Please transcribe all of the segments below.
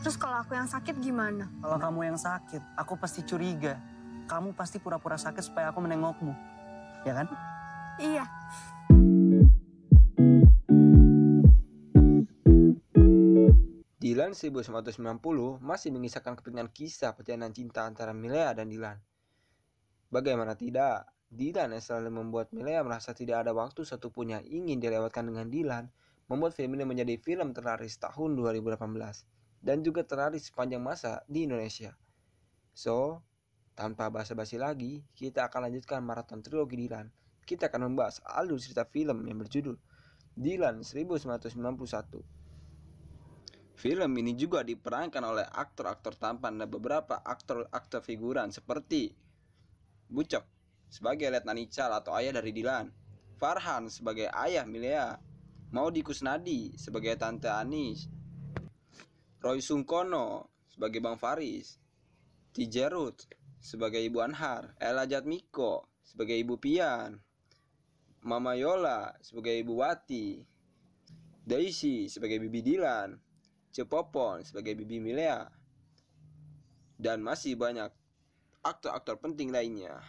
Terus kalau aku yang sakit gimana? Kalau kamu yang sakit, aku pasti curiga. Kamu pasti pura-pura sakit supaya aku menengokmu. Ya kan? Iya. Dilan 1990 masih mengisahkan kepingan kisah perjalanan cinta antara Milea dan Dilan. Bagaimana tidak, Dilan yang selalu membuat Milea merasa tidak ada waktu satupun yang ingin dilewatkan dengan Dilan, membuat film ini menjadi film terlaris tahun 2018 dan juga terlaris sepanjang masa di Indonesia. So, tanpa basa-basi lagi, kita akan lanjutkan maraton trilogi Dilan. Kita akan membahas alur cerita film yang berjudul Dilan 1991. Film ini juga diperankan oleh aktor-aktor tampan dan beberapa aktor-aktor figuran seperti Bucok sebagai Letnan Ical atau ayah dari Dilan, Farhan sebagai ayah Milea, Maudi Kusnadi sebagai tante Anis, Roy Sungkono sebagai Bang Faris, Tijerut sebagai Ibu Anhar, Ella Jatmiko sebagai Ibu Pian, Mama Yola sebagai Ibu Wati, Daisy sebagai Bibi Dilan, Cepopon sebagai Bibi Milea, dan masih banyak aktor-aktor penting lainnya.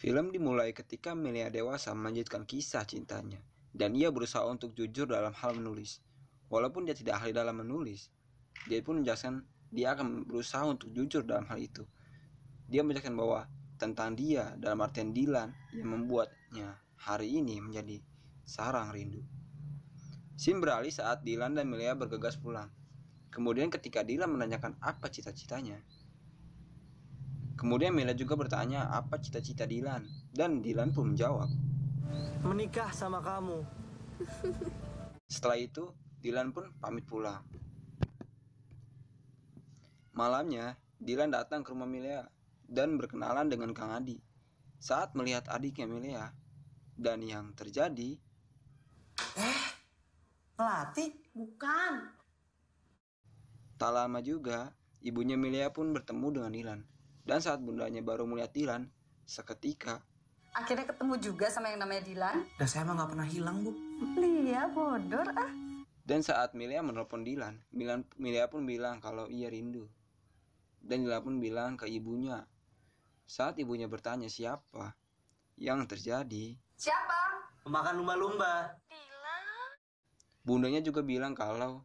Film dimulai ketika Milea dewasa melanjutkan kisah cintanya dan ia berusaha untuk jujur dalam hal menulis. Walaupun dia tidak ahli dalam menulis, dia pun menjelaskan dia akan berusaha untuk jujur dalam hal itu. Dia menjelaskan bahwa tentang dia dalam artian Dilan yang membuatnya hari ini menjadi sarang rindu. Sim beralih saat Dilan dan Milia bergegas pulang. Kemudian ketika Dilan menanyakan apa cita-citanya, kemudian Mila juga bertanya apa cita-cita Dilan dan Dilan pun menjawab menikah sama kamu. Setelah itu, Dilan pun pamit pulang. Malamnya, Dilan datang ke rumah Milea dan berkenalan dengan Kang Adi. Saat melihat adiknya Milea dan yang terjadi, eh, pelatih Bukan. Tak lama juga, ibunya Milea pun bertemu dengan Dilan. Dan saat bundanya baru melihat Dilan, seketika akhirnya ketemu juga sama yang namanya Dilan. Dan saya emang gak pernah hilang, Bu. Lia bodor ah. Dan saat Milia menelpon Dilan, Milan, Milia pun bilang kalau ia rindu. Dan Dilan pun bilang ke ibunya. Saat ibunya bertanya siapa yang terjadi. Siapa? Pemakan lumba-lumba. Dilan. Bundanya juga bilang kalau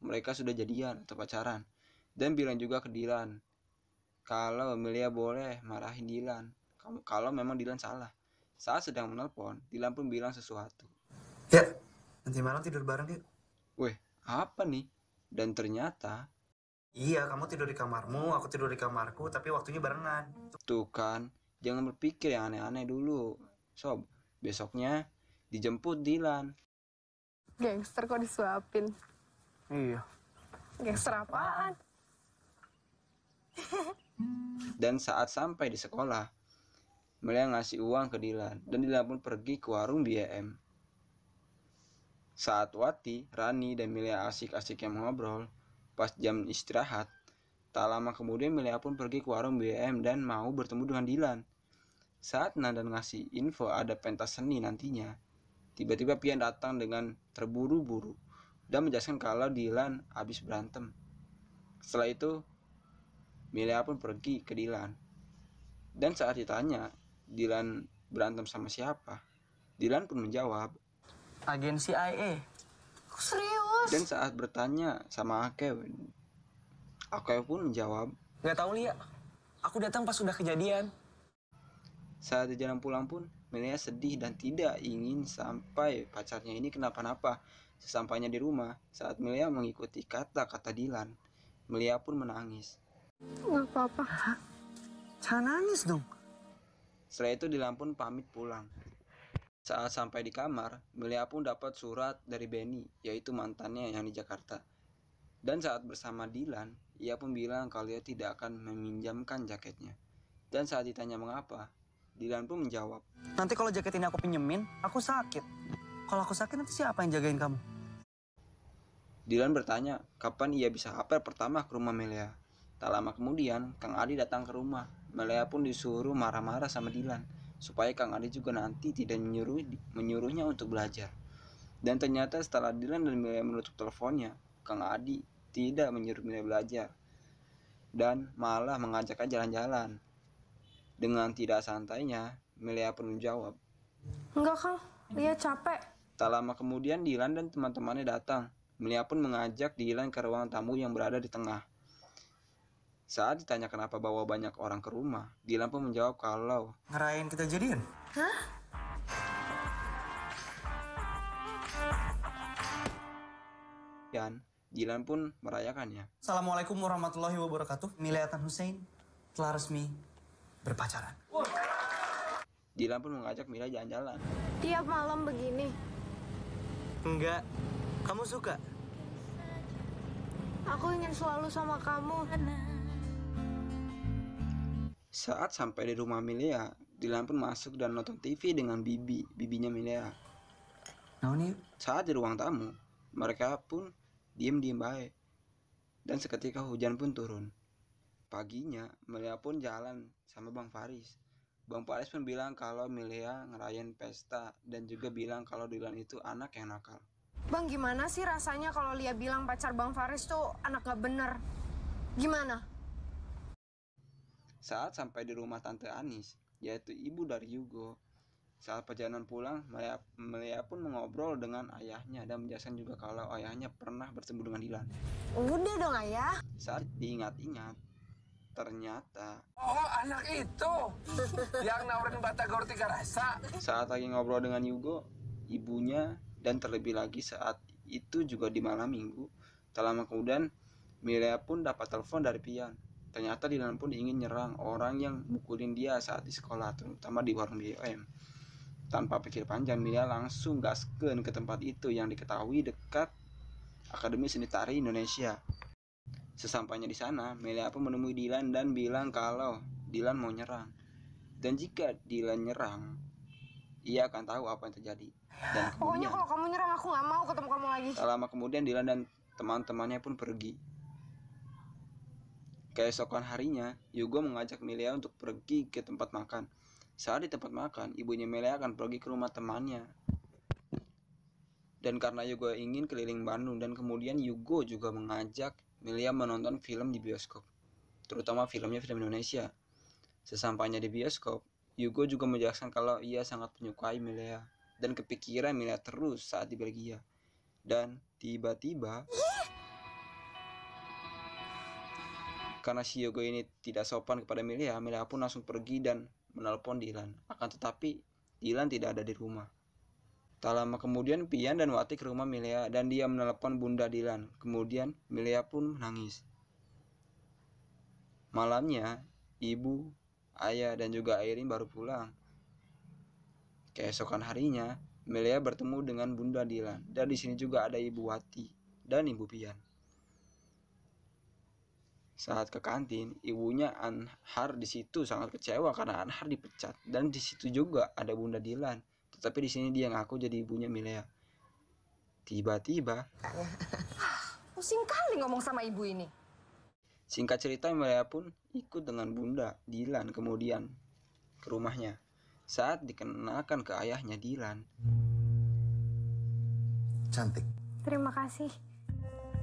mereka sudah jadian atau pacaran. Dan bilang juga ke Dilan kalau Milia boleh marahin Dilan kamu kalau memang Dilan salah. Saat sedang menelpon, Dilan pun bilang sesuatu. Ya, nanti malam tidur bareng yuk. Weh, apa nih? Dan ternyata... Iya, kamu tidur di kamarmu, aku tidur di kamarku, tapi waktunya barengan. Tuh kan, jangan berpikir yang aneh-aneh dulu. Sob, besoknya dijemput Dilan. Gangster kok disuapin. Iya. Gangster apaan? Dan saat sampai di sekolah, Melia ngasih uang ke Dilan dan Dilan pun pergi ke warung BM. Saat Wati, Rani, dan Milia asik asik yang mengobrol, pas jam istirahat, tak lama kemudian Milia pun pergi ke warung BM dan mau bertemu dengan Dilan. Saat Nandan ngasih info ada pentas seni nantinya, tiba-tiba Pian datang dengan terburu-buru dan menjelaskan kalau Dilan habis berantem. Setelah itu, Milia pun pergi ke Dilan. Dan saat ditanya, Dilan berantem sama siapa? Dilan pun menjawab, agensi IE. Serius? Dan saat bertanya sama Akew, Akew pun menjawab, Gak tahu Lia, aku datang pas sudah kejadian. Saat di jalan pulang pun, Melia sedih dan tidak ingin sampai pacarnya ini kenapa-napa. Sesampainya di rumah, saat Melia mengikuti kata-kata Dilan, Melia pun menangis. Gak apa-apa. Jangan nangis dong. Setelah itu Dilan pun pamit pulang. Saat sampai di kamar, beliau pun dapat surat dari Benny, yaitu mantannya yang di Jakarta. Dan saat bersama Dilan, ia pun bilang kalau ia tidak akan meminjamkan jaketnya. Dan saat ditanya mengapa, Dilan pun menjawab, Nanti kalau jaket ini aku pinjemin, aku sakit. Kalau aku sakit nanti siapa yang jagain kamu? Dilan bertanya, kapan ia bisa apel pertama ke rumah Melia? Tak lama kemudian, Kang Adi datang ke rumah. Melea pun disuruh marah-marah sama Dilan, supaya Kang Adi juga nanti tidak menyuruh, menyuruhnya untuk belajar. Dan ternyata setelah Dilan dan Melea menutup teleponnya, Kang Adi tidak menyuruh Melea belajar, dan malah mengajaknya jalan-jalan. Dengan tidak santainya, Melea pun menjawab, Enggak Kang, dia capek. Tak lama kemudian Dilan dan teman-temannya datang. Melia pun mengajak Dilan ke ruang tamu yang berada di tengah. Saat ditanya kenapa bawa banyak orang ke rumah, Dilan pun menjawab kalau ngerayain kita jadian. Hah? Dan Dilan pun merayakannya. Assalamualaikum warahmatullahi wabarakatuh. Miliatan Hussein telah resmi berpacaran. Wow. Dilan pun mengajak Mila jalan-jalan. Tiap malam begini? Enggak. Kamu suka? Aku ingin selalu sama kamu. Saat sampai di rumah Milia, Dylan pun masuk dan nonton TV dengan Bibi, bibinya Milia. Nah, Saat di ruang tamu, mereka pun diem-diem baik. Dan seketika hujan pun turun. Paginya, Milia pun jalan sama Bang Faris. Bang Faris pun bilang kalau Milia ngerayain pesta dan juga bilang kalau Dilan itu anak yang nakal. Bang, gimana sih rasanya kalau Lia bilang pacar Bang Faris tuh anak gak bener? Gimana? Saat sampai di rumah Tante Anis, yaitu ibu dari Yugo, saat perjalanan pulang, Melia, Melia pun mengobrol dengan ayahnya dan menjelaskan juga kalau ayahnya pernah bertemu dengan Dilan. Udah dong ayah. Saat diingat-ingat, ternyata Oh anak itu yang nawarin batagor tiga rasa. Saat lagi ngobrol dengan Yugo, ibunya dan terlebih lagi saat itu juga di malam minggu. Tak lama kemudian, Maria pun dapat telepon dari Pian Ternyata Dilan pun ingin nyerang orang yang mukulin dia saat di sekolah, terutama di warung BOM. Tanpa pikir panjang, Mila langsung gasken ke tempat itu yang diketahui dekat Akademi Seni Tari Indonesia. Sesampainya di sana, Mila pun menemui Dilan dan bilang kalau Dilan mau nyerang. Dan jika Dilan nyerang, ia akan tahu apa yang terjadi. Dan kemudian, Pokoknya kalau kamu nyerang aku nggak mau ketemu kamu lagi. Tak lama kemudian Dilan dan teman-temannya pun pergi Keesokan harinya, Yugo mengajak Milia untuk pergi ke tempat makan. Saat di tempat makan, ibunya Milia akan pergi ke rumah temannya. Dan karena Yugo ingin keliling Bandung dan kemudian Yugo juga mengajak Milia menonton film di bioskop. Terutama filmnya film Indonesia. Sesampainya di bioskop, Yugo juga menjelaskan kalau ia sangat menyukai Milia dan kepikiran Milia terus saat di Belgia. Dan tiba-tiba Karena si Yogo ini tidak sopan kepada Milia, Milia pun langsung pergi dan menelpon Dilan. Akan tetapi, Dilan tidak ada di rumah. Tak lama kemudian Pian dan Wati ke rumah Milia dan dia menelpon Bunda Dilan. Kemudian Milia pun menangis. Malamnya, ibu, ayah, dan juga Airin baru pulang. Keesokan harinya, Milia bertemu dengan Bunda Dilan dan di sini juga ada Ibu Wati dan Ibu Pian. Saat ke kantin, ibunya Anhar di situ sangat kecewa karena Anhar dipecat dan di situ juga ada Bunda Dilan. Tetapi di sini dia ngaku jadi ibunya Milea. Tiba-tiba, pusing kali ngomong sama ibu ini. Singkat cerita, Milea pun ikut dengan Bunda Dilan kemudian ke rumahnya. Saat dikenalkan ke ayahnya Dilan. Cantik. Terima kasih.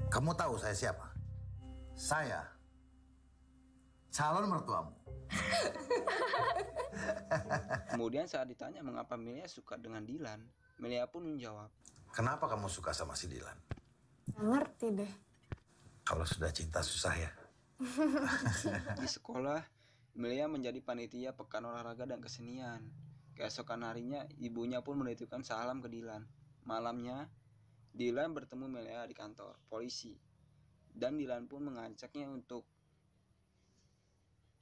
Kamu tahu saya siapa? Saya calon mertuamu. Kemudian saat ditanya mengapa Melia suka dengan Dilan, Melia pun menjawab. Kenapa kamu suka sama si Dilan? Nggak ngerti deh. Kalau sudah cinta susah ya. Di sekolah, Melia menjadi panitia pekan olahraga dan kesenian. Keesokan harinya, ibunya pun menitipkan salam ke Dilan. Malamnya, Dilan bertemu Melia di kantor polisi. Dan Dilan pun mengajaknya untuk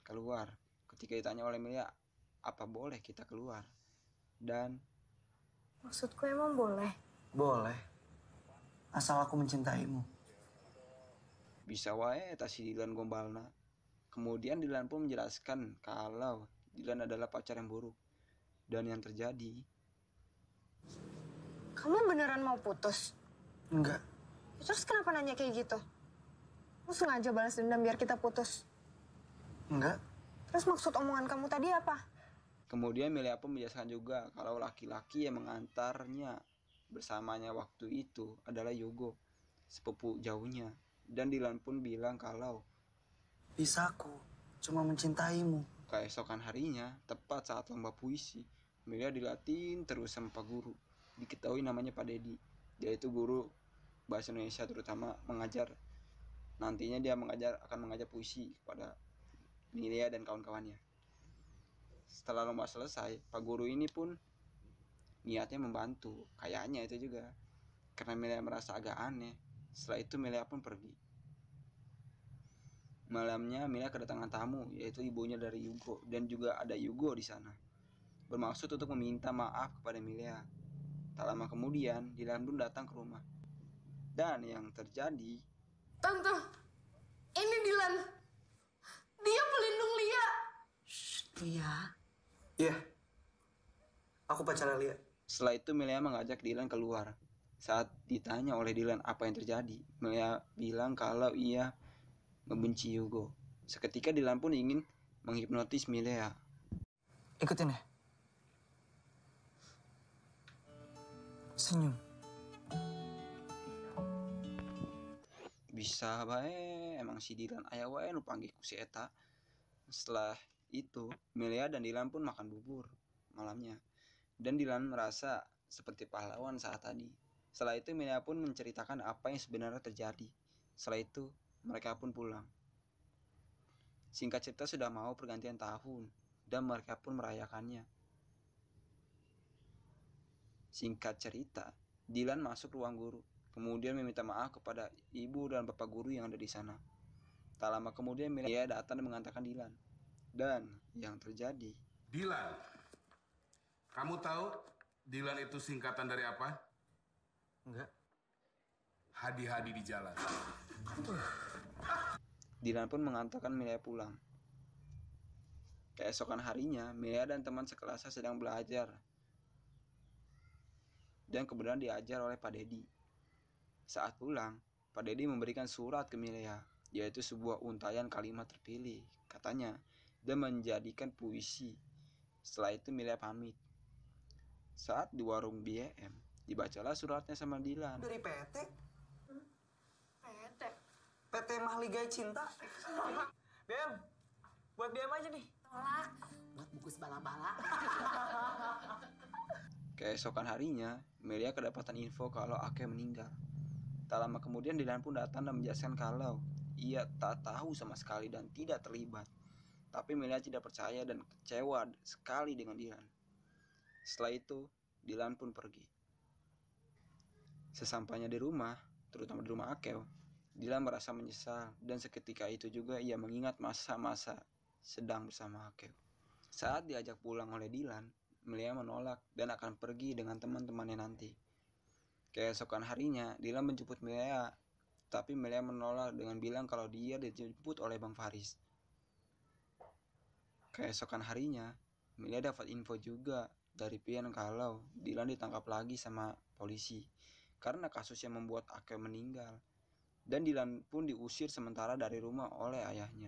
keluar ketika ditanya oleh Milia apa boleh kita keluar dan maksudku emang boleh boleh asal aku mencintaimu bisa wae eta si Dilan gombalna kemudian Dilan pun menjelaskan kalau Dilan adalah pacar yang buruk dan yang terjadi kamu beneran mau putus enggak terus kenapa nanya kayak gitu lu sengaja balas dendam biar kita putus Enggak. Terus maksud omongan kamu tadi apa? Kemudian pun menjelaskan juga kalau laki-laki yang mengantarnya bersamanya waktu itu adalah Yogo, sepupu jauhnya. Dan Dilan pun bilang kalau bisa aku cuma mencintaimu. Keesokan harinya, tepat saat lomba puisi, Milia dilatih terus sama Pak Guru. Diketahui namanya Pak Dedi. yaitu guru bahasa Indonesia terutama mengajar. Nantinya dia mengajar akan mengajar puisi kepada Nilia dan kawan-kawannya. Setelah lomba selesai, Pak Guru ini pun niatnya membantu, kayaknya itu juga. Karena Milia merasa agak aneh, setelah itu Milia pun pergi. Malamnya Milia kedatangan tamu, yaitu ibunya dari Yugo, dan juga ada Yugo di sana. Bermaksud untuk meminta maaf kepada Milia. Tak lama kemudian, Dilan pun datang ke rumah. Dan yang terjadi... Tante, ini Dilan. Iya. Iya. Aku pacar Lia. Setelah itu Milea mengajak Dylan keluar. Saat ditanya oleh Dylan apa yang terjadi, Milia bilang kalau ia membenci Hugo. Seketika Dylan pun ingin menghipnotis Milia. Ikutin ya. Senyum. Bisa bae, emang si Dylan ayah wae panggil panggilku si Eta. Setelah itu, Melia dan Dilan pun makan bubur malamnya. Dan Dilan merasa seperti pahlawan saat tadi. Setelah itu Melia pun menceritakan apa yang sebenarnya terjadi. Setelah itu, mereka pun pulang. Singkat cerita sudah mau pergantian tahun dan mereka pun merayakannya. Singkat cerita, Dilan masuk ruang guru, kemudian meminta maaf kepada ibu dan bapak guru yang ada di sana. Tak lama kemudian Melia datang dan mengantarkan Dilan dan yang terjadi. Dilan. Kamu tahu Dilan itu singkatan dari apa? Enggak. Hadi-hadi di jalan. Dilan pun mengantarkan Milea pulang. Keesokan harinya, Milea dan teman sekelasnya sedang belajar. Dan kebetulan diajar oleh Pak Dedi. Saat pulang, Pak Dedi memberikan surat ke Milea, yaitu sebuah untayan kalimat terpilih. Katanya, dan menjadikan puisi. Setelah itu Milia pamit. Saat di warung BM, dibacalah suratnya sama Dilan. Dari PT? Hmm? PT? PT Mahligai Cinta? BM, buat BM aja nih. Tolak. Buat bungkus bala-bala. Keesokan harinya, Melia kedapatan info kalau Ake meninggal. Tak lama kemudian Dilan pun datang dan menjelaskan kalau ia tak tahu sama sekali dan tidak terlibat. Tapi Milia tidak percaya dan kecewa sekali dengan Dilan. Setelah itu, Dilan pun pergi. Sesampainya di rumah, terutama di rumah Akel, Dilan merasa menyesal dan seketika itu juga ia mengingat masa-masa sedang bersama Akel. Saat diajak pulang oleh Dilan, Milia menolak dan akan pergi dengan teman-temannya nanti. Keesokan harinya, Dilan menjemput Milia, tapi Milia menolak dengan bilang kalau dia dijemput oleh Bang Faris. Keesokan harinya, Milia dapat info juga dari Pian kalau Dilan ditangkap lagi sama polisi karena kasus yang membuat Ake meninggal. Dan Dilan pun diusir sementara dari rumah oleh ayahnya.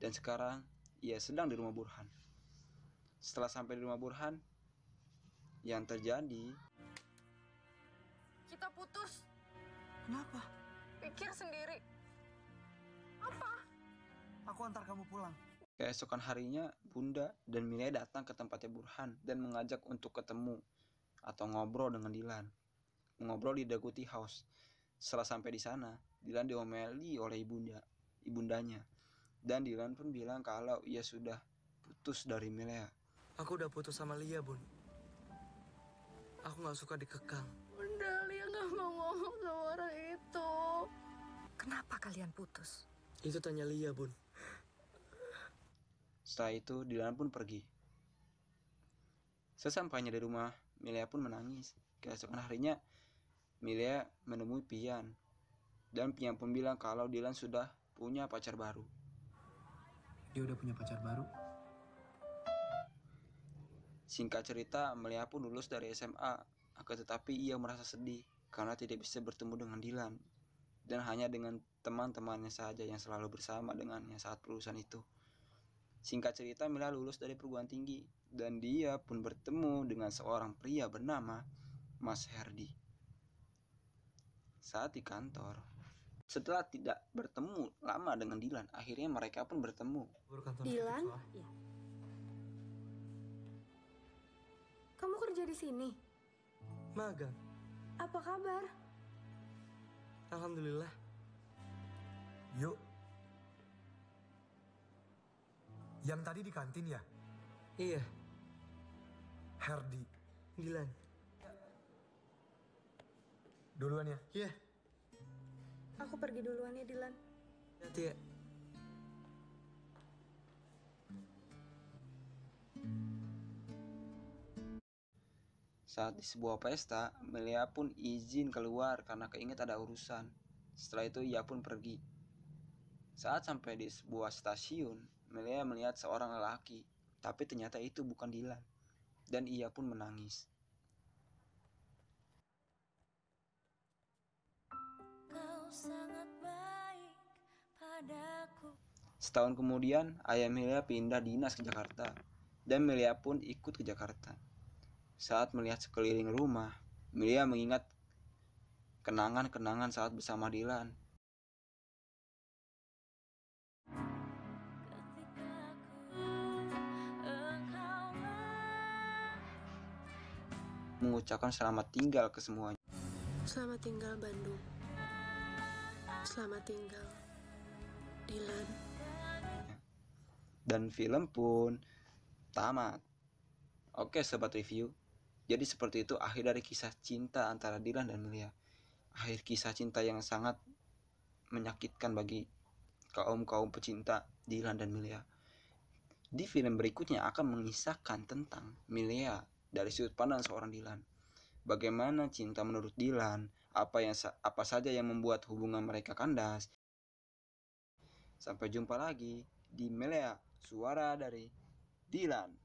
Dan sekarang ia sedang di rumah Burhan. Setelah sampai di rumah Burhan, yang terjadi kita putus. Kenapa? Pikir sendiri. Apa? Aku antar kamu pulang. Keesokan harinya, Bunda dan Mila datang ke tempatnya Burhan dan mengajak untuk ketemu atau ngobrol dengan Dilan. Mengobrol di Daguti House. Setelah sampai di sana, Dilan diomeli oleh ibunda, ibundanya. Dan Dilan pun bilang kalau ia sudah putus dari Milea. Aku udah putus sama Lia, Bun. Aku gak suka dikekang. Bunda, Lia gak mau ngomong sama orang itu. Kenapa kalian putus? Itu tanya Lia, Bun. Setelah itu, Dilan pun pergi. Sesampainya di rumah, Milia pun menangis. Keesokan harinya, Milia menemui Pian. Dan Pian pun bilang kalau Dilan sudah punya pacar baru. Dia udah punya pacar baru? Singkat cerita, Milia pun lulus dari SMA. Akan tetapi ia merasa sedih karena tidak bisa bertemu dengan Dilan. Dan hanya dengan teman-temannya saja yang selalu bersama dengannya saat perusahaan itu. Singkat cerita, Mila lulus dari perguruan tinggi dan dia pun bertemu dengan seorang pria bernama Mas Herdi. Saat di kantor, setelah tidak bertemu lama dengan Dilan, akhirnya mereka pun bertemu. Dilan? Iya. Kamu kerja di sini? Magang. Apa kabar? Alhamdulillah. Yuk, Yang tadi di kantin ya? Iya. Herdi. Dilan Duluan ya? Iya. Aku pergi duluan ya, Dilan. Nanti ya. Saat di sebuah pesta, Melia pun izin keluar karena keinget ada urusan. Setelah itu ia pun pergi. Saat sampai di sebuah stasiun, Melia melihat seorang lelaki, tapi ternyata itu bukan Dilan. Dan ia pun menangis. Kau sangat baik padaku. Setahun kemudian, ayah Melia pindah dinas ke Jakarta. Dan Melia pun ikut ke Jakarta. Saat melihat sekeliling rumah, Melia mengingat kenangan-kenangan saat bersama Dilan mengucapkan selamat tinggal ke semuanya. Selamat tinggal Bandung. Selamat tinggal Dylan Dan film pun tamat. Oke sobat review, jadi seperti itu akhir dari kisah cinta antara Dylan dan Melia. Akhir kisah cinta yang sangat menyakitkan bagi kaum-kaum pecinta Dylan dan Melia. Di film berikutnya akan mengisahkan tentang Milia dari sudut pandang seorang Dilan. Bagaimana cinta menurut Dilan? Apa yang apa saja yang membuat hubungan mereka kandas? Sampai jumpa lagi di Melea, suara dari Dilan.